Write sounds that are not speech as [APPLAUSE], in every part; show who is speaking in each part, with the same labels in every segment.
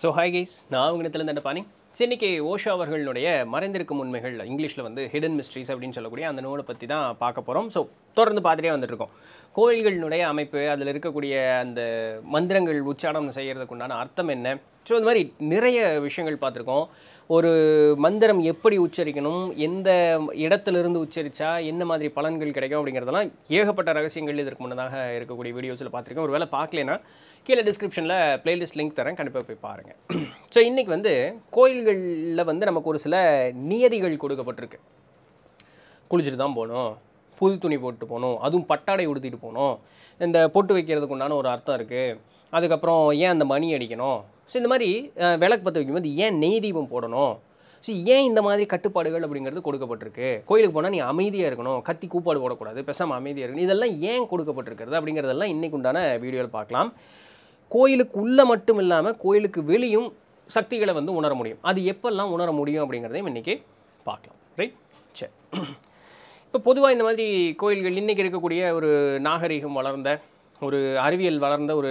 Speaker 1: so hi guys நான் அவங்க இடத்துல இருந்த பாணி சென்னைக்கு ஓஷோ அவர்களுடைய மறைந்திருக்கும் உண்மைகள் இங்கிலீஷில் வந்து ஹிடன் மிஸ்ட்ரிஸ் அப்படின்னு சொல்லக்கூடிய அந்த நூலை பற்றி தான் பார்க்க போகிறோம் ஸோ தொடர்ந்து பார்த்துட்டே வந்துட்டுருக்கோம் கோயில்களினுடைய அமைப்பு அதில் இருக்கக்கூடிய அந்த மந்திரங்கள் உச்சாரணம் செய்கிறதுக்கு உண்டான அர்த்தம் என்ன ஸோ இந்த மாதிரி நிறைய விஷயங்கள் பார்த்துருக்கோம் ஒரு மந்திரம் எப்படி உச்சரிக்கணும் எந்த இடத்துலேருந்து உச்சரித்தா என்ன மாதிரி பலன்கள் கிடைக்கும் அப்படிங்கிறதெல்லாம் ஏகப்பட்ட ரகசியங்கள் இதற்கு முன்னதாக இருக்கக்கூடிய வீடியோஸில் பார்த்துருக்கோம் ஒரு வேளை பார்க்கலன்னா கீழே டிஸ்கிரிப்ஷனில் ப்ளேலிஸ்ட் லிங்க் தரேன் கண்டிப்பாக போய் பாருங்கள் ஸோ இன்றைக்கி வந்து கோயில்களில் வந்து நமக்கு ஒரு சில நியதிகள் கொடுக்கப்பட்டிருக்கு குளிச்சுட்டு தான் போகணும் புது துணி போட்டு போகணும் அதுவும் பட்டாடை உடுத்திட்டு போகணும் இந்த பொட்டு வைக்கிறதுக்கு உண்டான ஒரு அர்த்தம் இருக்குது அதுக்கப்புறம் ஏன் அந்த மணி அடிக்கணும் ஸோ இந்த மாதிரி விளக்கு பற்ற வைக்கும்போது ஏன் நெய் தீபம் போடணும் ஸோ ஏன் இந்த மாதிரி கட்டுப்பாடுகள் அப்படிங்கிறது கொடுக்கப்பட்டிருக்கு கோயிலுக்கு போனால் நீ அமைதியாக இருக்கணும் கத்தி கூப்பாடு போடக்கூடாது பெசாமல் அமைதியாக இருக்கணும் இதெல்லாம் ஏன் கொடுக்கப்பட்டிருக்கிறது அப்படிங்கிறதெல்லாம் இன்றைக்கு உண்டான வீடியோவில் பார்க்கலாம் கோயிலுக்கு உள்ளே மட்டும் இல்லாமல் கோயிலுக்கு வெளியும் சக்திகளை வந்து உணர முடியும் அது எப்பெல்லாம் உணர முடியும் அப்படிங்கிறதையும் இன்றைக்கி பார்க்கலாம் ரைட் சரி இப்போ பொதுவாக இந்த மாதிரி கோயில்கள் இன்றைக்கி இருக்கக்கூடிய ஒரு நாகரிகம் வளர்ந்த ஒரு அறிவியல் வளர்ந்த ஒரு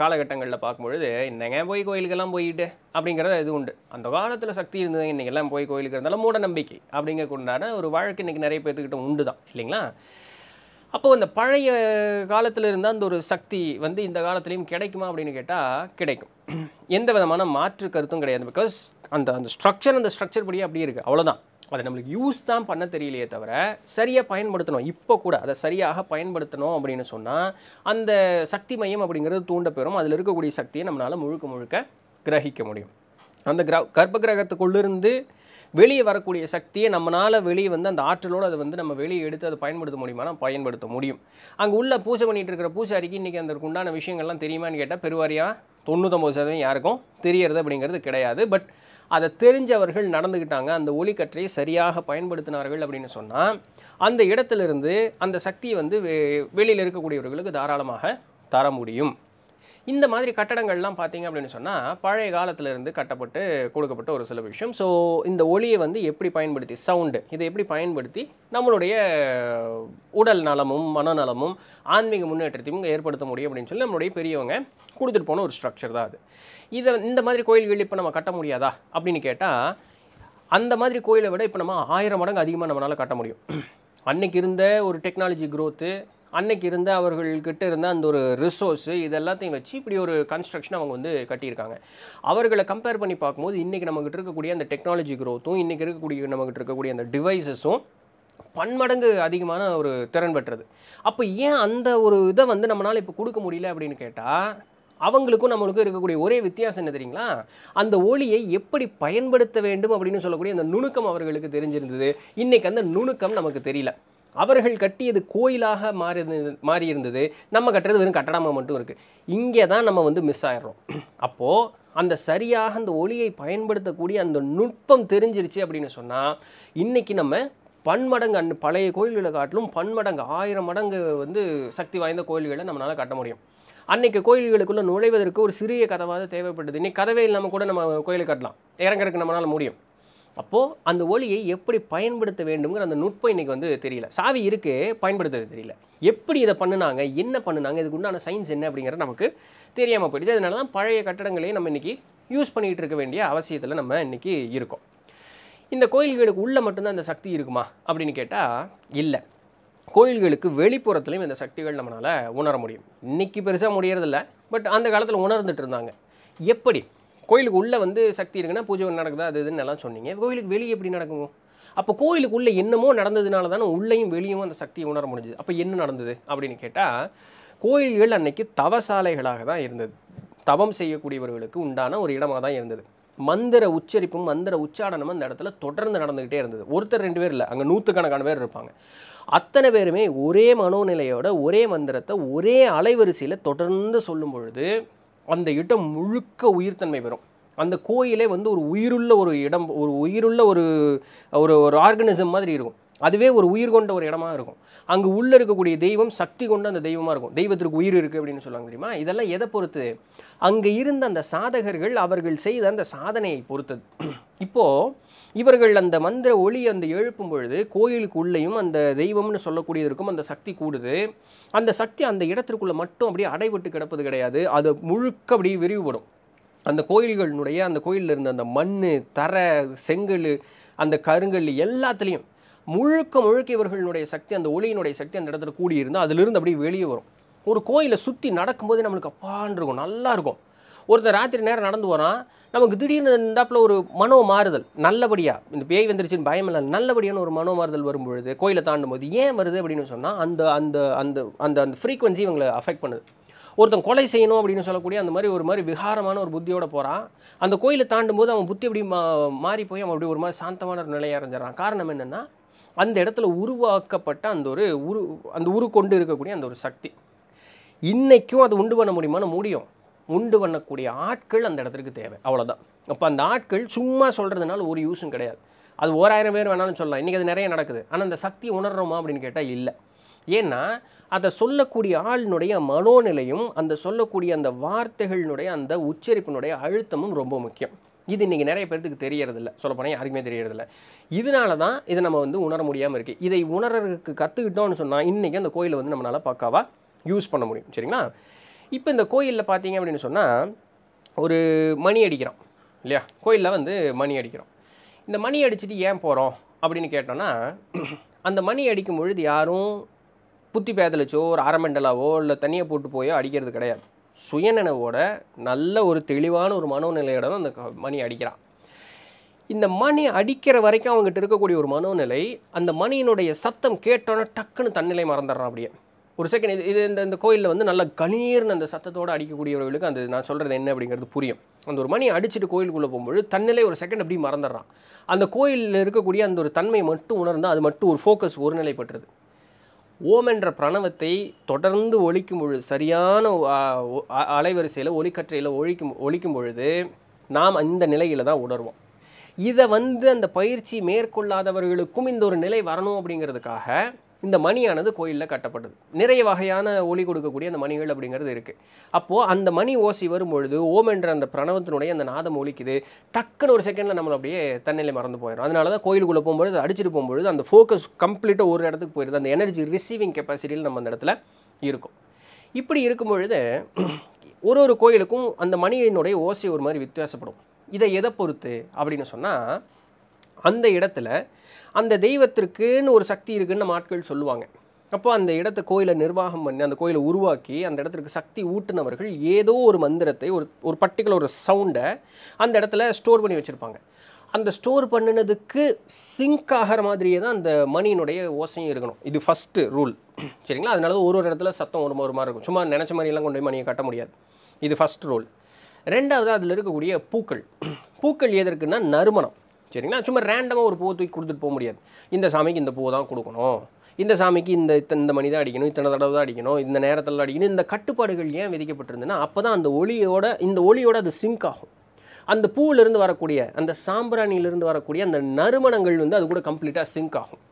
Speaker 1: காலகட்டங்களில் பார்க்கும்பொழுது இன்னங்க போய் கோயிலுக்கெல்லாம் போயிட்டு அப்படிங்கிறத இது உண்டு அந்த காலத்தில் சக்தி இருந்தது இன்றைக்கெல்லாம் போய் கோயிலுக்கு இருந்தாலும் மூட நம்பிக்கை அப்படிங்கிறக்கு உண்டான ஒரு வழக்கு இன்றைக்கி நிறைய பேர்த்துக்கிட்ட உண்டு தான் இல்லைங்களா அப்போது அந்த பழைய காலத்தில் இருந்த அந்த ஒரு சக்தி வந்து இந்த காலத்துலேயும் கிடைக்குமா அப்படின்னு கேட்டால் கிடைக்கும் எந்த விதமான மாற்று கருத்தும் கிடையாது பிகாஸ் அந்த அந்த ஸ்ட்ரக்சர் அந்த ஸ்ட்ரக்சர் படியே அப்படியே இருக்குது அவ்வளோதான் அதை நம்மளுக்கு யூஸ் தான் பண்ண தெரியலையே தவிர சரியாக பயன்படுத்தணும் இப்போ கூட அதை சரியாக பயன்படுத்தணும் அப்படின்னு சொன்னால் அந்த சக்தி மையம் அப்படிங்கிறது தூண்ட பெறும் அதில் இருக்கக்கூடிய சக்தியை நம்மளால் முழுக்க முழுக்க கிரகிக்க முடியும் அந்த கிர கர்ப்ப கிரகத்துக்குள்ளிருந்து வெளியே வரக்கூடிய சக்தியை நம்மளால் வெளியே வந்து அந்த ஆற்றலோடு அதை வந்து நம்ம வெளியே எடுத்து அதை பயன்படுத்த முடியுமானா பயன்படுத்த முடியும் அங்கே உள்ள பூஜை பண்ணிகிட்டு இருக்கிற பூசாரிக்கு இன்றைக்கி அந்த உண்டான விஷயங்கள்லாம் தெரியுமான்னு கேட்டால் பெருவாரியாக தொண்ணூத்தொம்பது சதவீதம் யாருக்கும் தெரியறது அப்படிங்கிறது கிடையாது பட் அதை தெரிஞ்சவர்கள் நடந்துக்கிட்டாங்க அந்த ஒளிக்கற்றை சரியாக பயன்படுத்தினார்கள் அப்படின்னு சொன்னால் அந்த இடத்துலேருந்து அந்த சக்தியை வந்து வெளியில் இருக்கக்கூடியவர்களுக்கு தாராளமாக தர முடியும் இந்த மாதிரி கட்டடங்கள்லாம் பார்த்தீங்க அப்படின்னு சொன்னால் பழைய காலத்திலிருந்து கட்டப்பட்டு கொடுக்கப்பட்ட ஒரு சில விஷயம் ஸோ இந்த ஒளியை வந்து எப்படி பயன்படுத்தி சவுண்டு இதை எப்படி பயன்படுத்தி நம்மளுடைய உடல் நலமும் மனநலமும் ஆன்மீக முன்னேற்றத்தையும் ஏற்படுத்த முடியும் அப்படின்னு சொல்லி நம்மளுடைய பெரியவங்க கொடுத்துட்டு போன ஒரு ஸ்ட்ரக்சர் தான் அது இதை இந்த மாதிரி கோயில்கள் இப்போ நம்ம கட்ட முடியாதா அப்படின்னு கேட்டால் அந்த மாதிரி கோயிலை விட இப்போ நம்ம ஆயிரம் மடங்கு அதிகமாக நம்மளால் கட்ட முடியும் அன்னைக்கு இருந்த ஒரு டெக்னாலஜி க்ரோத்து அன்னைக்கு இருந்த அவர்கள்கிட்ட இருந்த அந்த ஒரு ரிசோர்ஸு இதெல்லாத்தையும் வச்சு இப்படி ஒரு கன்ஸ்ட்ரக்ஷன் அவங்க வந்து கட்டியிருக்காங்க அவர்களை கம்பேர் பண்ணி பார்க்கும்போது இன்றைக்கி நம்மகிட்ட இருக்கக்கூடிய அந்த டெக்னாலஜி க்ரோத்தும் இன்றைக்கி இருக்கக்கூடிய நம்மகிட்ட இருக்கக்கூடிய அந்த டிவைசஸும் பன்மடங்கு அதிகமான ஒரு திறன் பெற்றது அப்போ ஏன் அந்த ஒரு இதை வந்து நம்மளால் இப்போ கொடுக்க முடியல அப்படின்னு கேட்டால் அவங்களுக்கும் நம்மளுக்கும் இருக்கக்கூடிய ஒரே வித்தியாசம் என்ன தெரியுங்களா அந்த ஒளியை எப்படி பயன்படுத்த வேண்டும் அப்படின்னு சொல்லக்கூடிய அந்த நுணுக்கம் அவர்களுக்கு தெரிஞ்சிருந்தது இன்றைக்கி அந்த நுணுக்கம் நமக்கு தெரியல அவர்கள் கட்டியது கோயிலாக மாறி மாறி இருந்தது நம்ம கட்டுறது வெறும் கட்டடமாக மட்டும் இருக்குது இங்கே தான் நம்ம வந்து மிஸ் ஆயிடுறோம் [CLEARS THROAT] அப்போது அந்த சரியாக அந்த ஒளியை பயன்படுத்தக்கூடிய அந்த நுட்பம் தெரிஞ்சிருச்சு அப்படின்னு சொன்னால் இன்றைக்கி நம்ம பன்மடங்கு அன் பழைய கோயில்களை காட்டிலும் பன்மடங்கு ஆயிரம் மடங்கு வந்து சக்தி வாய்ந்த கோயில்களை நம்மளால் கட்ட முடியும் அன்னைக்கு கோயில்களுக்குள்ளே நுழைவதற்கு ஒரு சிறிய கதவாக தேவைப்பட்டது இன்றைக்கி கதவை இல்லாமல் கூட நம்ம கோயிலை கட்டலாம் இறங்குறதுக்கு நம்மளால் முடியும் அப்போது அந்த ஒளியை எப்படி பயன்படுத்த வேண்டுங்கிற அந்த நுட்பம் இன்றைக்கி வந்து தெரியல சாவி இருக்குது பயன்படுத்துறது தெரியல எப்படி இதை பண்ணினாங்க என்ன பண்ணினாங்க இதுக்கு உண்டான சயின்ஸ் என்ன அப்படிங்கிறது நமக்கு தெரியாமல் போயிடுச்சு அதனால தான் பழைய கட்டடங்களையும் நம்ம இன்றைக்கி யூஸ் பண்ணிகிட்டு இருக்க வேண்டிய அவசியத்தில் நம்ம இன்றைக்கி இருக்கோம் இந்த கோயில்களுக்கு உள்ளே மட்டும்தான் இந்த சக்தி இருக்குமா அப்படின்னு கேட்டால் இல்லை கோயில்களுக்கு வெளிப்புறத்துலையும் இந்த சக்திகள் நம்மளால் உணர முடியும் இன்றைக்கி பெருசாக முடியறதில்ல பட் அந்த காலத்தில் உணர்ந்துட்டு இருந்தாங்க எப்படி கோயிலுக்கு உள்ளே வந்து சக்தி இருக்குன்னா பூஜை நடக்குதா அது இதுன்னு எல்லாம் சொன்னீங்க கோயிலுக்கு வெளியே எப்படி நடக்குமோ அப்போ கோயிலுக்கு என்னமோ நடந்ததுனால தானே உள்ளேயும் வெளியும் அந்த சக்தியை உணர முடிஞ்சுது அப்போ என்ன நடந்தது அப்படின்னு கேட்டால் கோயில்கள் அன்னைக்கு தவசாலைகளாக தான் இருந்தது தவம் செய்யக்கூடியவர்களுக்கு உண்டான ஒரு இடமாக தான் இருந்தது மந்திர உச்சரிப்பும் மந்திர உச்சாடனமும் அந்த இடத்துல தொடர்ந்து நடந்துக்கிட்டே இருந்தது ஒருத்தர் ரெண்டு பேர் இல்லை அங்கே நூற்றுக்கணக்கான பேர் இருப்பாங்க அத்தனை பேருமே ஒரே மனோநிலையோட ஒரே மந்திரத்தை ஒரே அலைவரிசையில் தொடர்ந்து சொல்லும் பொழுது அந்த இடம் முழுக்க உயிர்த்தன்மை பெறும் அந்த கோயிலே வந்து ஒரு உயிருள்ள ஒரு இடம் ஒரு உயிருள்ள ஒரு ஒரு ஒரு ஆர்கனிசம் மாதிரி இருக்கும் அதுவே ஒரு உயிர் கொண்ட ஒரு இடமா இருக்கும் அங்கே உள்ளே இருக்கக்கூடிய தெய்வம் சக்தி கொண்ட அந்த தெய்வமாக இருக்கும் தெய்வத்திற்கு உயிர் இருக்குது அப்படின்னு சொல்லுவாங்க தெரியுமா இதெல்லாம் எதை பொறுத்து அங்கே இருந்த அந்த சாதகர்கள் அவர்கள் செய்த அந்த சாதனையை பொறுத்தது இப்போது இவர்கள் அந்த மந்திர ஒளி அந்த எழுப்பும் பொழுது கோயிலுக்கு உள்ளேயும் அந்த தெய்வம்னு சொல்லக்கூடியதற்கும் அந்த சக்தி கூடுது அந்த சக்தி அந்த இடத்திற்குள்ளே மட்டும் அப்படியே அடைபட்டு கிடப்பது கிடையாது அது முழுக்க அப்படியே விரிவுபடும் அந்த கோயில்களினுடைய அந்த கோயிலில் இருந்த அந்த மண் தரை செங்கல் அந்த கருங்கல் எல்லாத்துலேயும் முழுக்க முழுக்க இவர்களுடைய சக்தி அந்த ஒளியினுடைய சக்தி அந்த இடத்துல கூடியிருந்தால் அதிலிருந்து அப்படியே வெளியே வரும் ஒரு கோயிலை சுற்றி நடக்கும்போதே நம்மளுக்கு அப்பான் இருக்கும் ஒருத்தர் ராத்திரி நேரம் நடந்து போகிறான் நமக்கு திடீர்னு இருந்தாப்புல ஒரு மனோ மாறுதல் நல்லபடியாக இந்த பேய் வந்துருச்சுன்னு பயமில்லை நல்லபடியான ஒரு மனோ மாறுதல் வரும்பொழுது கோயிலை தாண்டும் போது ஏன் வருது அப்படின்னு சொன்னால் அந்த அந்த அந்த அந்த அந்த ஃப்ரீக்வன்சி இவங்களை அஃபெக்ட் பண்ணுது ஒருத்தன் கொலை செய்யணும் அப்படின்னு சொல்லக்கூடிய அந்த மாதிரி ஒரு மாதிரி விகாரமான ஒரு புத்தியோட போகிறான் அந்த கோயிலை தாண்டும் போது அவன் புத்தி அப்படி மா மாறி போய் அவன் அப்படி ஒரு மாதிரி சாந்தமான ஒரு நிலையை அடைஞ்சிடறான் காரணம் என்னென்னா அந்த இடத்துல உருவாக்கப்பட்ட அந்த ஒரு உரு அந்த உரு கொண்டு இருக்கக்கூடிய அந்த ஒரு சக்தி இன்றைக்கும் அது உண்டு பண்ண முடியுமான்னு முடியும் உண்டு பண்ணக்கூடிய ஆட்கள் அந்த இடத்துக்கு தேவை அவ்வளோதான் அப்போ அந்த ஆட்கள் சும்மா சொல்கிறதுனால ஒரு யூஸும் கிடையாது அது ஓராயிரம் பேர் வேணாலும் சொல்லலாம் இன்றைக்கி அது நிறைய நடக்குது ஆனால் அந்த சக்தி உணர்றோமா அப்படின்னு கேட்டால் இல்லை ஏன்னா அதை சொல்லக்கூடிய ஆளினுடைய மனோநிலையும் அந்த சொல்லக்கூடிய அந்த வார்த்தைகளினுடைய அந்த உச்சரிப்பினுடைய அழுத்தமும் ரொம்ப முக்கியம் இது இன்றைக்கி நிறைய பேர்த்துக்கு தெரியறதில்ல சொல்லப்போனால் யாருக்குமே தெரியறதில்ல இதனால தான் இதை நம்ம வந்து உணர முடியாமல் இருக்குது இதை உணர்றதுக்கு கற்றுக்கிட்டோம்னு சொன்னால் இன்றைக்கி அந்த கோயிலை வந்து நம்மளால் பக்காவாக யூஸ் பண்ண முடியும் சரிங்களா இப்போ இந்த கோயிலில் பார்த்தீங்க அப்படின்னு சொன்னால் ஒரு மணி அடிக்கிறோம் இல்லையா கோயிலில் வந்து மணி அடிக்கிறோம் இந்த மணி அடிச்சுட்டு ஏன் போகிறோம் அப்படின்னு கேட்டோன்னா அந்த மணி அடிக்கும் பொழுது யாரும் புத்தி பேதலிச்சோ ஒரு ஆரமெண்டலாவோ இல்லை தனியாக போட்டு போயோ அடிக்கிறது கிடையாது சுயநினைவோட நல்ல ஒரு தெளிவான ஒரு மனோநிலையோட தான் அந்த மணி அடிக்கிறான் இந்த மணி அடிக்கிற வரைக்கும் அவங்ககிட்ட இருக்கக்கூடிய ஒரு மனோநிலை அந்த மணியினுடைய சத்தம் கேட்டோன்னே டக்குன்னு தன்னிலை மறந்துடுறான் அப்படியே ஒரு செகண்ட் இது இது இந்த இந்த கோயிலில் வந்து நல்லா கணீர்னு அந்த சத்தத்தோடு அடிக்கக்கூடியவர்களுக்கு அந்த நான் சொல்கிறது என்ன அப்படிங்கிறது புரியும் அந்த ஒரு மணி அடிச்சுட்டு கோயிலுக்குள்ளே போகும்போது தன்னிலை ஒரு செகண்ட் அப்படி மறந்துடுறான் அந்த கோயிலில் இருக்கக்கூடிய அந்த ஒரு தன்மை மட்டும் உணர்ந்தால் அது மட்டும் ஒரு ஃபோக்கஸ் ஒரு ஒருநிலைப்பட்டுருது ஓம் என்ற பிரணவத்தை தொடர்ந்து ஒழிக்கும் பொழுது சரியான அலைவரிசையில் ஒளிக்கற்றையில் ஒழிக்கும் ஒழிக்கும் பொழுது நாம் அந்த நிலையில் தான் உணர்வோம் இதை வந்து அந்த பயிற்சி மேற்கொள்ளாதவர்களுக்கும் இந்த ஒரு நிலை வரணும் அப்படிங்கிறதுக்காக இந்த மணியானது கோயிலில் கட்டப்பட்டது நிறைய வகையான ஒளி கொடுக்கக்கூடிய அந்த மணிகள் அப்படிங்கிறது இருக்குது அப்போது அந்த மணி ஓசி வரும்பொழுது ஓம் என்ற அந்த பிரணவத்தினுடைய அந்த நாதம் ஒழிக்குது டக்குன்னு ஒரு செகண்டில் நம்மளை அப்படியே தன்னிலை மறந்து போயிடும் அதனால தான் கோயிலுக்குள்ளே போகும்பொழுது அடிச்சுட்டு போகும்பொழுது அந்த ஃபோக்கஸ் கம்ப்ளீட்டாக ஒரு இடத்துக்கு போயிடுது அந்த எனர்ஜி ரிசீவிங் கெப்பாசிட்டியில் நம்ம அந்த இடத்துல இருக்கும் இப்படி இருக்கும் பொழுது ஒரு ஒரு கோயிலுக்கும் அந்த மணியினுடைய ஓசை ஒரு மாதிரி வித்தியாசப்படும் இதை எதை பொறுத்து அப்படின்னு சொன்னால் அந்த இடத்துல அந்த தெய்வத்திற்குன்னு ஒரு சக்தி இருக்குதுன்னு நம்ம ஆட்கள் சொல்லுவாங்க அப்போ அந்த இடத்த கோயிலை நிர்வாகம் பண்ணி அந்த கோயிலை உருவாக்கி அந்த இடத்திற்கு சக்தி ஊட்டினவர்கள் ஏதோ ஒரு மந்திரத்தை ஒரு ஒரு பர்டிகுலர் ஒரு சவுண்டை அந்த இடத்துல ஸ்டோர் பண்ணி வச்சுருப்பாங்க அந்த ஸ்டோர் பண்ணினதுக்கு சிங்க் ஆகிற மாதிரியே தான் அந்த மணியினுடைய ஓசையும் இருக்கணும் இது ஃபஸ்ட்டு ரூல் சரிங்களா அதனால ஒரு ஒரு இடத்துல சத்தம் ஒரு ஒரு மாதிரி இருக்கும் சும்மா நினச்ச மாதிரியெல்லாம் கொண்டு போய் மணியை கட்ட முடியாது இது ஃபஸ்ட் ரூல் ரெண்டாவது அதில் இருக்கக்கூடிய பூக்கள் பூக்கள் எதற்குன்னா நறுமணம் சரிங்களா சும்மா ரேண்டமாக ஒரு பூ தூக்கி கொடுத்துட்டு போக முடியாது இந்த சாமிக்கு இந்த பூ தான் கொடுக்கணும் இந்த சாமிக்கு இந்த இத்தனை இந்த மணி தான் அடிக்கணும் இத்தனை தடவை தான் அடிக்கணும் இந்த நேரத்தில் அடிக்கணும் இந்த கட்டுப்பாடுகள் ஏன் விதிக்கப்பட்டிருந்ததுன்னா அப்போ தான் அந்த ஒளியோட இந்த ஒளியோட அது சிங்க் ஆகும் அந்த பூவிலிருந்து வரக்கூடிய அந்த சாம்பிராணியிலிருந்து வரக்கூடிய அந்த நறுமணங்கள் வந்து அது கூட கம்ப்ளீட்டாக சிங்க் ஆகும்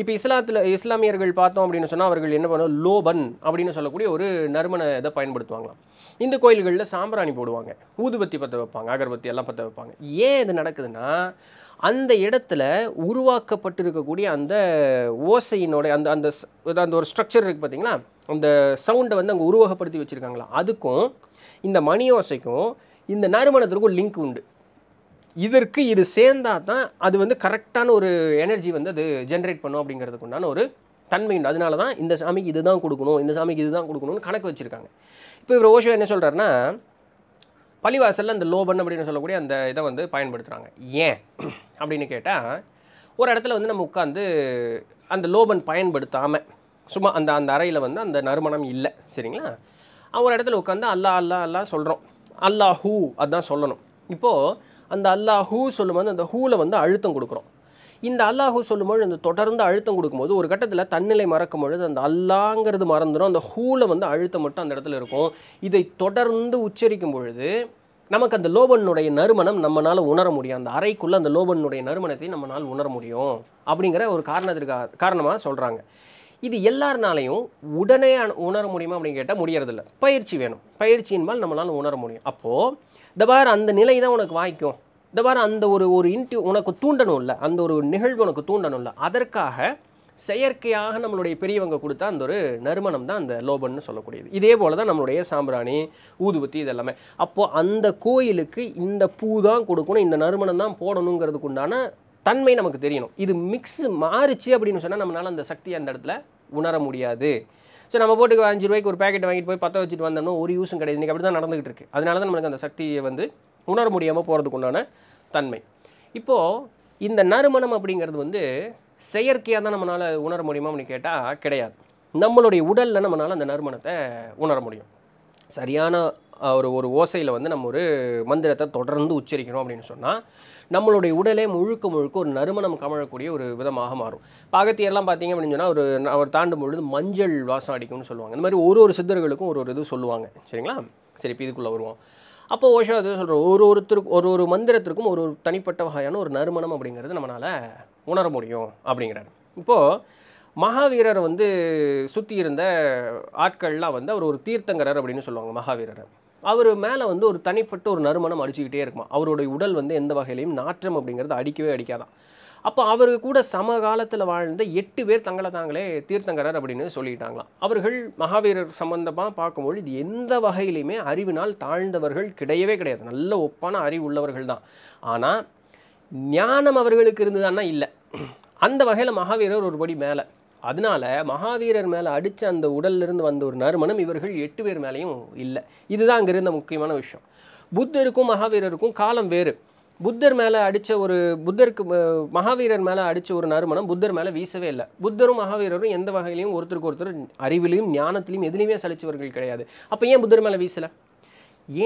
Speaker 1: இப்போ இஸ்லாத்தில் இஸ்லாமியர்கள் பார்த்தோம் அப்படின்னு சொன்னால் அவர்கள் என்ன பண்ணுவோம் லோபன் அப்படின்னு சொல்லக்கூடிய ஒரு நறுமண இதை பயன்படுத்துவாங்களாம் இந்த கோயில்களில் சாம்பிராணி போடுவாங்க ஊதுபத்தி பற்ற வைப்பாங்க அகர்பத்தி எல்லாம் பற்ற வைப்பாங்க ஏன் இது நடக்குதுன்னா அந்த இடத்துல உருவாக்கப்பட்டிருக்கக்கூடிய அந்த ஓசையினுடைய அந்த அந்த அந்த ஒரு ஸ்ட்ரக்சர் இருக்குது பார்த்தீங்களா அந்த சவுண்டை வந்து அங்கே உருவகப்படுத்தி வச்சுருக்காங்களா அதுக்கும் இந்த மணி ஓசைக்கும் இந்த நறுமணத்திற்கும் லிங்க் உண்டு இதற்கு இது சேர்ந்தால் தான் அது வந்து கரெக்டான ஒரு எனர்ஜி வந்து அது ஜென்ரேட் பண்ணும் அப்படிங்கிறதுக்கு உண்டான ஒரு தன்மை உண்டு அதனால தான் இந்த சாமிக்கு இது தான் கொடுக்கணும் இந்த சாமிக்கு இது தான் கொடுக்கணும்னு கணக்கு வச்சுருக்காங்க இப்போ இவர் ஓஷோ என்ன சொல்கிறாருன்னா பள்ளிவாசலில் அந்த லோபன் அப்படின்னு சொல்லக்கூடிய அந்த இதை வந்து பயன்படுத்துகிறாங்க ஏன் அப்படின்னு கேட்டால் ஒரு இடத்துல வந்து நம்ம உட்காந்து அந்த லோபன் பயன்படுத்தாமல் சும்மா அந்த அந்த அறையில் வந்து அந்த நறுமணம் இல்லை சரிங்களா ஒரு இடத்துல உட்காந்து அல்லா அல்லா அல்லா சொல்கிறோம் அல்லா ஹூ அதுதான் சொல்லணும் இப்போது அந்த அல்லாஹூ சொல்லும்போது அந்த ஹூவில் வந்து அழுத்தம் கொடுக்குறோம் இந்த அல்லாஹூ சொல்லும்போது அந்த தொடர்ந்து அழுத்தம் கொடுக்கும்போது ஒரு கட்டத்தில் தன்னிலை மறக்கும் பொழுது அந்த அல்லாங்கிறது மறந்துடும் அந்த ஹூவில் வந்து அழுத்தம் மட்டும் அந்த இடத்துல இருக்கும் இதை தொடர்ந்து உச்சரிக்கும் பொழுது நமக்கு அந்த லோபனுடைய நறுமணம் நம்மளால் உணர முடியும் அந்த அறைக்குள்ளே அந்த லோபனுடைய நறுமணத்தை நம்மளால் உணர முடியும் அப்படிங்கிற ஒரு காரணத்திற்காக காரணமாக சொல்கிறாங்க இது எல்லாருனாலையும் உடனே உணர முடியுமா அப்படின்னு கேட்டால் முடியறதில்ல பயிற்சி வேணும் பயிற்சியின்பால் நம்மளால் உணர முடியும் அப்போது இந்த பார் அந்த நிலை தான் உனக்கு வாய்க்கும் இந்த பார் அந்த ஒரு ஒரு இன்ட்டு உனக்கு இல்லை அந்த ஒரு நிகழ்வு உனக்கு இல்லை அதற்காக செயற்கையாக நம்மளுடைய பெரியவங்க கொடுத்தா அந்த ஒரு நறுமணம் தான் அந்த லோபன்னு சொல்லக்கூடியது இதே போல் தான் நம்மளுடைய சாம்பிராணி ஊதுபத்தி இதெல்லாமே அப்போது அந்த கோயிலுக்கு இந்த பூ தான் கொடுக்கணும் இந்த நறுமணம் தான் போடணுங்கிறதுக்கு உண்டான தன்மை நமக்கு தெரியணும் இது மிக்ஸ் மாறுச்சு அப்படின்னு சொன்னால் நம்மளால் அந்த சக்தியை அந்த இடத்துல உணர முடியாது ஸோ நம்ம போட்டுக்கு அஞ்சு ரூபாய்க்கு ஒரு பேக்கெட் வாங்கிட்டு போய் பற்ற வச்சுட்டு வந்தோம்னா ஒரு யூஸும் கிடையாது இன்றைக்கி அப்படி தான் நடந்துகிட்டு இருக்குது அதனால தான் நம்மளுக்கு அந்த சக்தியை வந்து உணர முடியாமல் போகிறதுக்கு உண்டான தன்மை இப்போது இந்த நறுமணம் அப்படிங்கிறது வந்து செயற்கையாக தான் நம்மளால் உணர முடியுமா அப்படின்னு கேட்டால் கிடையாது நம்மளுடைய உடலில் நம்மளால் அந்த நறுமணத்தை உணர முடியும் சரியான ஒரு ஒரு ஓசையில் வந்து நம்ம ஒரு மந்திரத்தை தொடர்ந்து உச்சரிக்கணும் அப்படின்னு சொன்னால் நம்மளுடைய உடலே முழுக்க முழுக்க ஒரு நறுமணம் கமழக்கூடிய ஒரு விதமாக மாறும் பாகத்தியெல்லாம் பார்த்தீங்க அப்படின்னு சொன்னால் ஒரு அவர் தாண்டும் பொழுது மஞ்சள் வாசம் அடிக்கும்னு சொல்லுவாங்க இந்த மாதிரி ஒரு ஒரு சித்தர்களுக்கும் ஒரு ஒரு இது சொல்லுவாங்க சரிங்களா சரி இப்போ இதுக்குள்ளே வருவோம் அப்போ ஓஷோ அது சொல்கிறோம் ஒரு ஒருத்தருக்கு ஒரு ஒரு மந்திரத்திற்கும் ஒரு ஒரு தனிப்பட்ட வகையான ஒரு நறுமணம் அப்படிங்கிறது நம்மளால் உணர முடியும் அப்படிங்கிறார் இப்போது மகாவீரர் வந்து சுற்றி இருந்த ஆட்கள்லாம் வந்து அவர் ஒரு தீர்த்தங்கரர் அப்படின்னு சொல்லுவாங்க மகாவீரர் அவர் மேலே வந்து ஒரு தனிப்பட்ட ஒரு நறுமணம் அடிச்சுக்கிட்டே இருக்குமா அவருடைய உடல் வந்து எந்த வகையிலையும் நாற்றம் அப்படிங்கிறது அடிக்கவே அடிக்காதான் அப்போ அவர் கூட சமகாலத்தில் வாழ்ந்த எட்டு பேர் தங்களை தாங்களே தீர்த்தங்கரர் அப்படின்னு சொல்லிட்டாங்களாம் அவர்கள் மகாவீரர் சம்பந்தமாக பார்க்கும்போது இது எந்த வகையிலையுமே அறிவினால் தாழ்ந்தவர்கள் கிடையவே கிடையாது நல்ல ஒப்பான அறிவு உள்ளவர்கள் தான் ஆனால் ஞானம் அவர்களுக்கு இருந்ததுன்னா இல்லை அந்த வகையில் மகாவீரர் ஒருபடி மேலே அதனால மகாவீரர் மேலே அடித்த அந்த உடல்லிருந்து வந்த ஒரு நறுமணம் இவர்கள் எட்டு பேர் மேலேயும் இல்லை இதுதான் அங்கே இருந்த முக்கியமான விஷயம் புத்தருக்கும் மகாவீரருக்கும் காலம் வேறு புத்தர் மேலே அடித்த ஒரு புத்தருக்கு மகாவீரர் மேலே அடித்த ஒரு நறுமணம் புத்தர் மேலே வீசவே இல்லை புத்தரும் மகாவீரரும் எந்த வகையிலையும் ஒருத்தருக்கு ஒருத்தர் அறிவிலையும் ஞானத்திலையும் எதுலையுமே சலிச்சவர்கள் கிடையாது அப்போ ஏன் புத்தர் மேலே வீசலை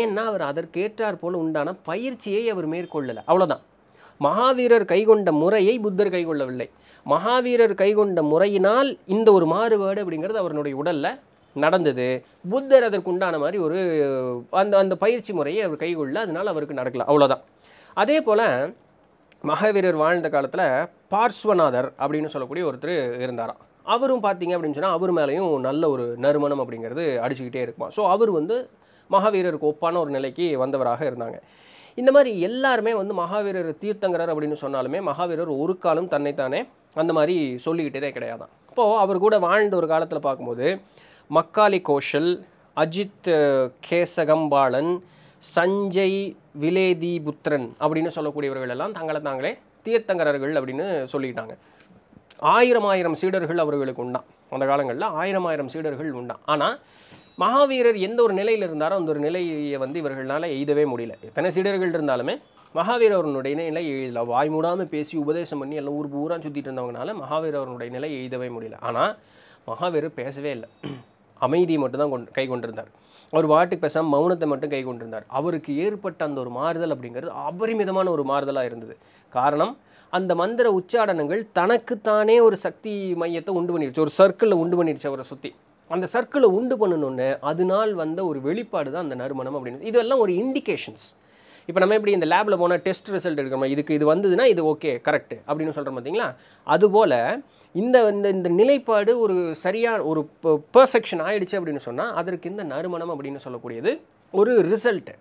Speaker 1: ஏன்னா அவர் அதற்கேற்றார் போல் உண்டான பயிற்சியை அவர் மேற்கொள்ளலை அவ்வளோதான் மகாவீரர் கைகொண்ட முறையை புத்தர் கைகொள்ளவில்லை மகாவீரர் கைகொண்ட முறையினால் இந்த ஒரு மாறுபாடு அப்படிங்கிறது அவருடைய உடலில் நடந்தது புத்தர் அதற்கு உண்டான மாதிரி ஒரு அந்த அந்த பயிற்சி முறையை அவர் கைகொள்ள அதனால் அவருக்கு நடக்கலாம் அவ்வளோதான் அதே போல் மகாவீரர் வாழ்ந்த காலத்தில் பார்ஸ்வநாதர் அப்படின்னு சொல்லக்கூடிய ஒருத்தர் இருந்தாராம் அவரும் பார்த்தீங்க அப்படின்னு சொன்னால் அவர் மேலேயும் நல்ல ஒரு நறுமணம் அப்படிங்கிறது அடிச்சுக்கிட்டே இருக்குமா ஸோ அவர் வந்து மகாவீரருக்கு ஒப்பான ஒரு நிலைக்கு வந்தவராக இருந்தாங்க இந்த மாதிரி எல்லாருமே வந்து மகாவீரர் தீர்த்தங்கரர் அப்படின்னு சொன்னாலுமே மகாவீரர் ஒரு காலம் தன்னைத்தானே அந்த மாதிரி சொல்லிக்கிட்டதே கிடையாது அப்போது அவர் கூட வாழ்ந்த ஒரு காலத்தில் பார்க்கும்போது மக்காலி கோஷல் அஜித் கேசகம்பாளன் சஞ்சய் விலேதி புத்திரன் அப்படின்னு சொல்லக்கூடியவர்கள் எல்லாம் தங்களை தாங்களே தீர்த்தங்கரர்கள் அப்படின்னு சொல்லிக்கிட்டாங்க ஆயிரம் ஆயிரம் சீடர்கள் அவர்களுக்கு உண்டான் அந்த காலங்களில் ஆயிரம் ஆயிரம் சீடர்கள் உண்டான் ஆனால் மகாவீரர் எந்த ஒரு நிலையில் இருந்தாரோ அந்த ஒரு நிலையை வந்து இவர்களால் எய்தவே முடியல எத்தனை சீடர்கள் இருந்தாலுமே மகாவீர் அவர்களுடைய நிலை எழுதல வாய் மூடாமல் பேசி உபதேசம் பண்ணி எல்லாம் ஊர் பூரா சுற்றிட்டு இருந்தவங்கனால மகாவீர் அவர்களுடைய நிலை எழுதவே முடியல ஆனால் மகாவீர் பேசவே இல்லை அமைதியை மட்டும்தான் கொண்டு கை கொண்டிருந்தார் அவர் வாட்டுக்கு பேசாமல் மௌனத்தை மட்டும் கை கொண்டிருந்தார் அவருக்கு ஏற்பட்ட அந்த ஒரு மாறுதல் அப்படிங்கிறது அபரிமிதமான ஒரு மாறுதலாக இருந்தது காரணம் அந்த மந்திர உச்சாடனங்கள் தனக்குத்தானே ஒரு சக்தி மையத்தை உண்டு பண்ணிடுச்சு ஒரு சர்க்கிளில் உண்டு பண்ணிடுச்சு அவரை சுற்றி அந்த சர்க்கிளை உண்டு பண்ணணுன்னு அதனால் வந்த ஒரு வெளிப்பாடு தான் அந்த நறுமணம் அப்படின்னு இதெல்லாம் ஒரு இண்டிகேஷன்ஸ் இப்போ நம்ம எப்படி இந்த லேபில் போனால் டெஸ்ட் ரிசல்ட் எடுக்கிறோம் இதுக்கு இது வந்ததுன்னா இது ஓகே கரெக்ட் அப்படின்னு சொல்கிறோம் பார்த்தீங்களா அதுபோல் இந்த இந்த இந்த நிலைப்பாடு ஒரு சரியான ஒரு பர்ஃபெக்ஷன் ஆகிடுச்சு அப்படின்னு சொன்னால் அதற்கு இந்த நறுமணம் அப்படின்னு சொல்லக்கூடியது ஒரு ரிசல்ட்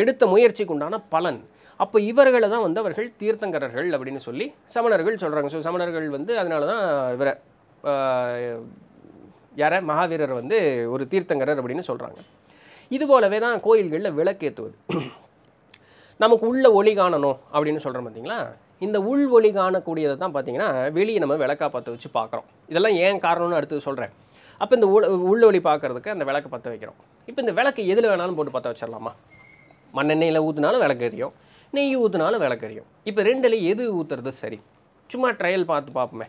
Speaker 1: எடுத்த முயற்சிக்கு உண்டான பலன் அப்போ இவர்களை தான் வந்து அவர்கள் தீர்த்தங்கரர்கள் அப்படின்னு சொல்லி சமணர்கள் சொல்கிறாங்க ஸோ சமணர்கள் வந்து அதனால தான் இவர யார மகாவீரர் வந்து ஒரு தீர்த்தங்கரர் அப்படின்னு சொல்கிறாங்க இது போலவே தான் கோயில்களில் விளக்கேற்றுவது நமக்கு உள்ள ஒளி காணணும் அப்படின்னு சொல்கிறோம் பார்த்திங்களா இந்த உள் ஒளி காணக்கூடியதை தான் பார்த்திங்கன்னா வெளியே நம்ம விளக்கா பற்ற வச்சு பார்க்குறோம் இதெல்லாம் ஏன் காரணம்னு அடுத்து சொல்கிறேன் அப்போ இந்த உள் ஒளி பார்க்குறதுக்கு அந்த விளக்கை பற்ற வைக்கிறோம் இப்போ இந்த விளக்கு எதில் வேணாலும் போட்டு பற்ற வச்சிடலாமா மண்ணெண்ணெயில் ஊற்றினாலும் விளக்கு எரியும் நெய் ஊற்றினாலும் விளக்கு எரியும் இப்போ ரெண்டில் எது ஊற்றுறது சரி சும்மா ட்ரையல் பார்த்து பார்ப்போமே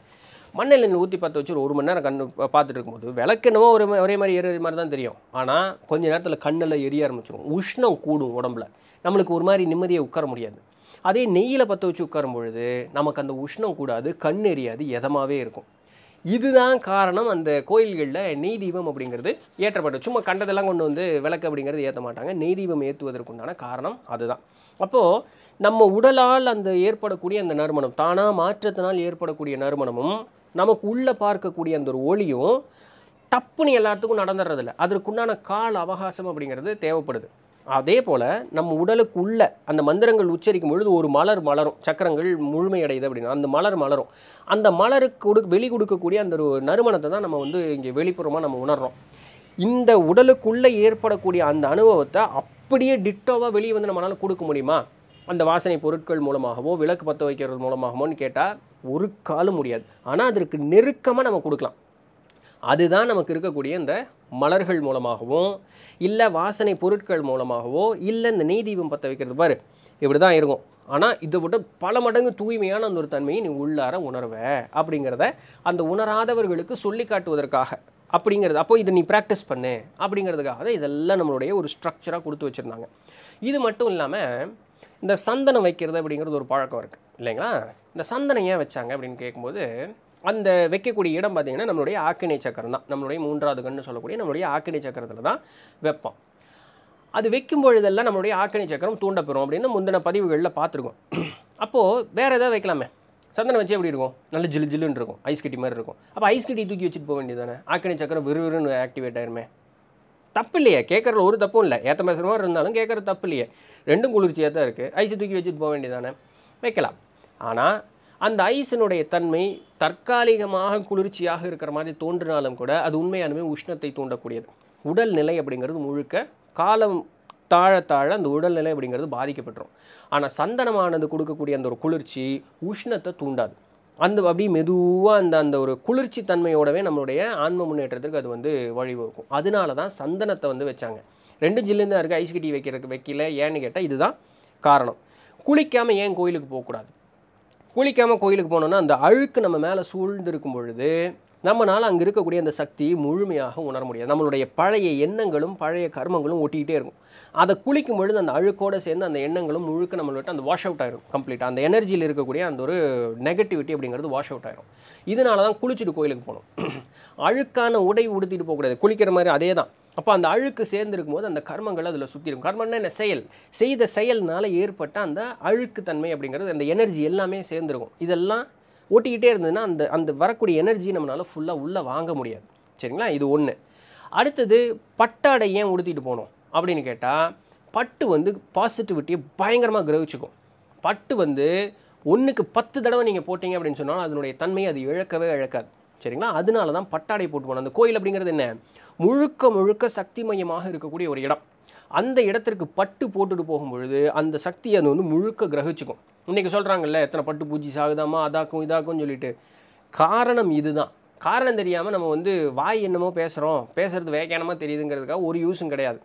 Speaker 1: நின்று ஊற்றி பார்த்து வச்சு ஒரு மணி நேரம் கண்ணு பார்த்துட்டு இருக்கும்போது என்னவோ ஒரு ஒரே மாதிரி எரிய மாதிரி தான் தெரியும் ஆனால் கொஞ்ச நேரத்தில் கண்ணில் எரிய ஆரம்பிச்சிடும் உஷ்ணம் கூடும் உடம்புல நம்மளுக்கு ஒரு மாதிரி நிம்மதியை உட்கார முடியாது அதே நெய்யில் பற்ற வச்சு உட்காரும் பொழுது நமக்கு அந்த உஷ்ணம் கூடாது கண் எரியாது எதமாகவே இருக்கும் இதுதான் காரணம் அந்த கோயில்களில் நெய் தீபம் அப்படிங்கிறது ஏற்றப்பட்டது சும்மா கண்டதெல்லாம் கொண்டு வந்து விளக்கு அப்படிங்கிறது ஏற்ற மாட்டாங்க நெய் தீபம் ஏற்றுவதற்குண்டான காரணம் அதுதான் அப்போது நம்ம உடலால் அந்த ஏற்படக்கூடிய அந்த நறுமணம் தானாக மாற்றத்தினால் ஏற்படக்கூடிய நறுமணமும் நமக்கு உள்ளே பார்க்கக்கூடிய அந்த ஒரு ஒளியும் டப்புன்னு எல்லாத்துக்கும் நடந்துடுறதில்ல அதற்குண்டான கால அவகாசம் அப்படிங்கிறது தேவைப்படுது அதே போல் நம்ம உள்ள அந்த மந்திரங்கள் உச்சரிக்கும் பொழுது ஒரு மலர் மலரும் சக்கரங்கள் முழுமையடையுது அப்படின்னா அந்த மலர் மலரும் அந்த மலருக்கு கொடு வெளி கொடுக்கக்கூடிய அந்த ஒரு நறுமணத்தை தான் நம்ம வந்து இங்கே வெளிப்புறமாக நம்ம உணர்கிறோம் இந்த உடலுக்குள்ளே ஏற்படக்கூடிய அந்த அனுபவத்தை அப்படியே டிட்டோவாக வெளியே வந்து நம்மளால் கொடுக்க முடியுமா அந்த வாசனை பொருட்கள் மூலமாகவோ விளக்கு பற்ற வைக்கிறது மூலமாகவோன்னு கேட்டால் ஒரு காலும் முடியாது ஆனால் அதற்கு நெருக்கமாக நம்ம கொடுக்கலாம் அதுதான் நமக்கு இருக்கக்கூடிய இந்த மலர்கள் மூலமாகவும் இல்லை வாசனை பொருட்கள் மூலமாகவோ இல்லை இந்த நெய் தீபம் பற்ற வைக்கிறது பாரு இப்படி தான் இருக்கும் ஆனால் இதை விட்டு பல மடங்கு தூய்மையான அந்த ஒரு தன்மையை நீ உள்ளார உணர்வ அப்படிங்கிறத அந்த உணராதவர்களுக்கு சொல்லி காட்டுவதற்காக அப்படிங்கிறது அப்போ இதை நீ ப்ராக்டிஸ் பண்ணு அப்படிங்கிறதுக்காக தான் இதெல்லாம் நம்மளுடைய ஒரு ஸ்ட்ரக்சராக கொடுத்து வச்சுருந்தாங்க இது மட்டும் இல்லாமல் இந்த சந்தனம் வைக்கிறது அப்படிங்கிறது ஒரு பழக்கம் இருக்குது இல்லைங்களா இந்த சந்தனம் ஏன் வச்சாங்க அப்படின்னு கேட்கும்போது அந்த வைக்கக்கூடிய இடம் பார்த்திங்கன்னா நம்மளுடைய ஆக்கினை சக்கரம் தான் நம்மளுடைய மூன்றாவது கண்ணு சொல்லக்கூடிய நம்மளுடைய ஆக்கினை சக்கரத்தில் தான் வைப்போம் அது வைக்கும் பொழுதெல்லாம் நம்மளுடைய ஆக்கினை சக்கரம் தூண்டப்பெறும் அப்படின்னு முந்தின பதிவுகளில் பார்த்துருக்கோம் அப்போது வேறு எதாவது வைக்கலாமே சந்தனம் வச்சு எப்படி இருக்கும் நல்ல ஜிலு ஜில்லுன்னு இருக்கும் ஐஸ் கட்டி மாதிரி இருக்கும் அப்போ ஐஸ் கட்டி தூக்கி வச்சுட்டு போக வேண்டியது தானே ஆக்கினை சக்கரம் விறுவிறுன்னு ஆக்டிவேட் ஆயிருமே தப்பு இல்லையே கேட்குறதுல ஒரு தப்பும் இல்லை ஏற்ற பேசுகிற மாதிரி இருந்தாலும் கேட்குற தப்பு இல்லையே ரெண்டும் குளிர்ச்சியாக தான் இருக்குது ஐஸ் தூக்கி வச்சுட்டு போக வேண்டியதானே வைக்கலாம் ஆனால் அந்த ஐஸினுடைய தன்மை தற்காலிகமாக குளிர்ச்சியாக இருக்கிற மாதிரி தோன்றினாலும் கூட அது உண்மையானுமே உஷ்ணத்தை தூண்டக்கூடியது உடல் நிலை அப்படிங்கிறது முழுக்க காலம் தாழ தாழ அந்த உடல்நிலை அப்படிங்கிறது பாதிக்கப்பட்டுரும் ஆனால் சந்தனமானது கொடுக்கக்கூடிய அந்த ஒரு குளிர்ச்சி உஷ்ணத்தை தூண்டாது அந்த அப்படி மெதுவாக அந்த அந்த ஒரு குளிர்ச்சி தன்மையோடவே நம்மளுடைய ஆன்ம முன்னேற்றத்துக்கு அது வந்து வழிவகுக்கும் அதனால தான் சந்தனத்தை வந்து வச்சாங்க ரெண்டு ஜில்லுன்னு தான் இருக்குது ஐஸ் கட்டி வைக்கிறதுக்கு வைக்கல ஏன்னு கேட்டால் இதுதான் காரணம் குளிக்காமல் ஏன் கோயிலுக்கு போகக்கூடாது குளிக்காமல் கோயிலுக்கு போனோன்னா அந்த அழுக்கு நம்ம மேலே சூழ்ந்து பொழுது நம்மளால் அங்கே இருக்கக்கூடிய அந்த சக்தியை முழுமையாக உணர முடியாது நம்மளுடைய பழைய எண்ணங்களும் பழைய கர்மங்களும் ஒட்டிக்கிட்டே இருக்கும் அதை குளிக்கும் பொழுது அந்த அழுக்கோடு சேர்ந்து அந்த எண்ணங்களும் முழுக்க நம்மளோட அந்த வாஷ் அவுட் ஆயிரும் கம்ப்ளீட்டாக அந்த எனர்ஜியில் இருக்கக்கூடிய அந்த ஒரு நெகட்டிவிட்டி அப்படிங்கிறது வாஷ் அவுட் ஆயிரும் இதனால தான் குளிச்சுட்டு கோயிலுக்கு போகணும் [CLEARS THROAT] அழுக்கான உடை உடுத்திட்டு போகக்கூடாது குளிக்கிற மாதிரி அதே தான் அப்போ அந்த அழுக்கு சேர்ந்துருக்கும் போது அந்த கர்மங்கள் அதில் சுற்றிடும் கர்மம்னா என்ன செயல் செய்த செயல்னால் ஏற்பட்ட அந்த அழுக்கு தன்மை அப்படிங்கிறது அந்த எனர்ஜி எல்லாமே சேர்ந்துருக்கும் இதெல்லாம் ஓட்டிக்கிட்டே இருந்ததுன்னா அந்த அந்த வரக்கூடிய எனர்ஜி நம்மளால் ஃபுல்லாக உள்ளே வாங்க முடியாது சரிங்களா இது ஒன்று அடுத்தது பட்டாடை ஏன் உடுத்திட்டு போகணும் அப்படின்னு கேட்டால் பட்டு வந்து பாசிட்டிவிட்டியை பயங்கரமாக கிரகிச்சுக்கும் பட்டு வந்து ஒன்றுக்கு பத்து தடவை நீங்கள் போட்டீங்க அப்படின்னு சொன்னால் அதனுடைய தன்மையை அது இழக்கவே இழக்காது சரிங்களா அதனால தான் பட்டாடை போட்டு போனோம் அந்த கோயில் அப்படிங்கிறது என்ன முழுக்க முழுக்க சக்தி மையமாக இருக்கக்கூடிய ஒரு இடம் அந்த இடத்திற்கு பட்டு போட்டுட்டு போகும்பொழுது அந்த சக்தி அது வந்து முழுக்க கிரகிச்சுக்கும் இன்றைக்கி சொல்கிறாங்கல்ல எத்தனை பட்டு பூச்சி சாகுதாமா அதாக்கும் இதாக்கும் சொல்லிட்டு காரணம் இதுதான் காரணம் தெரியாமல் நம்ம வந்து வாய் என்னமோ பேசுகிறோம் பேசுகிறது வேகானமாக தெரியுதுங்கிறதுக்காக ஒரு யூஸும் கிடையாது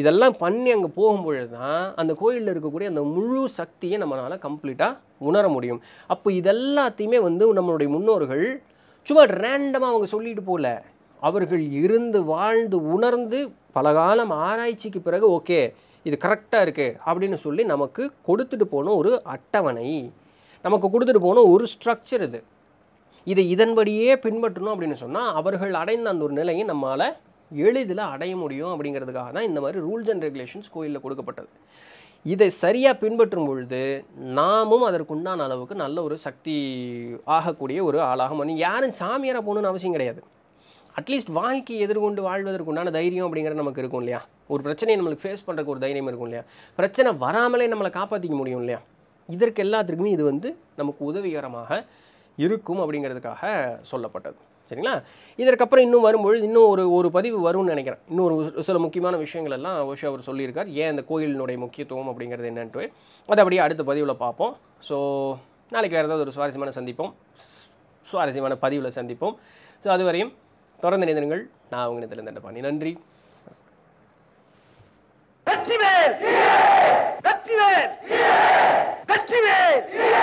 Speaker 1: இதெல்லாம் பண்ணி அங்கே போகும்பொழுது தான் அந்த கோயிலில் இருக்கக்கூடிய அந்த முழு சக்தியை நம்மளால் கம்ப்ளீட்டாக உணர முடியும் அப்போ இதெல்லாத்தையுமே வந்து நம்மளுடைய முன்னோர்கள் சும்மா ரேண்டமாக அவங்க சொல்லிட்டு போகல அவர்கள் இருந்து வாழ்ந்து உணர்ந்து பல காலம் ஆராய்ச்சிக்கு பிறகு ஓகே இது கரெக்டாக இருக்குது அப்படின்னு சொல்லி நமக்கு கொடுத்துட்டு போன ஒரு அட்டவணை நமக்கு கொடுத்துட்டு போன ஒரு ஸ்ட்ரக்சர் இது இதை இதன்படியே பின்பற்றணும் அப்படின்னு சொன்னால் அவர்கள் அடைந்த அந்த ஒரு நிலையை நம்மளால் எளிதில் அடைய முடியும் அப்படிங்கிறதுக்காக தான் இந்த மாதிரி ரூல்ஸ் அண்ட் ரெகுலேஷன்ஸ் கோயிலில் கொடுக்கப்பட்டது இதை சரியாக பின்பற்றும் பொழுது நாமும் அதற்குண்டான அளவுக்கு நல்ல ஒரு சக்தி ஆகக்கூடிய ஒரு ஆளாக முடியும் யாரும் சாமியாராக போகணுன்னு அவசியம் கிடையாது அட்லீஸ்ட் வாழ்க்கையை எதிர்கொண்டு வாழ்வதற்கு உண்டான தைரியம் அப்படிங்கிறது நமக்கு இருக்கும் இல்லையா ஒரு பிரச்சனையை நம்மளுக்கு ஃபேஸ் பண்ணுறதுக்கு ஒரு தைரியம் இருக்கும் இல்லையா பிரச்சனை வராமலே நம்மளை காப்பாற்றிக்க முடியும் இல்லையா இதற்கு எல்லாத்துக்குமே இது வந்து நமக்கு உதவிகரமாக இருக்கும் அப்படிங்கிறதுக்காக சொல்லப்பட்டது சரிங்களா இதற்கப்புறம் இன்னும் வரும்பொழுது இன்னும் ஒரு ஒரு பதிவு வரும்னு நினைக்கிறேன் இன்னும் ஒரு சில முக்கியமான விஷயங்கள் எல்லாம் ஓஷோ அவர் சொல்லியிருக்கார் ஏன் அந்த கோயிலினுடைய முக்கியத்துவம் அப்படிங்கிறது என்னன்ட்டு அதை அப்படியே அடுத்த பதிவில் பார்ப்போம் ஸோ நாளைக்கு வேறு ஏதாவது ஒரு சுவாரஸ்யமான சந்திப்போம் சுவாரஸ்யமான பதிவில் சந்திப்போம் ஸோ அதுவரையும் தொடர்ந்து நினைந்திருங்கள் நான் உங்கள் இதில் இருந்த பண்ணி நன்றி கட்சி கட்சி வேர் வேர் கட்சி வேர்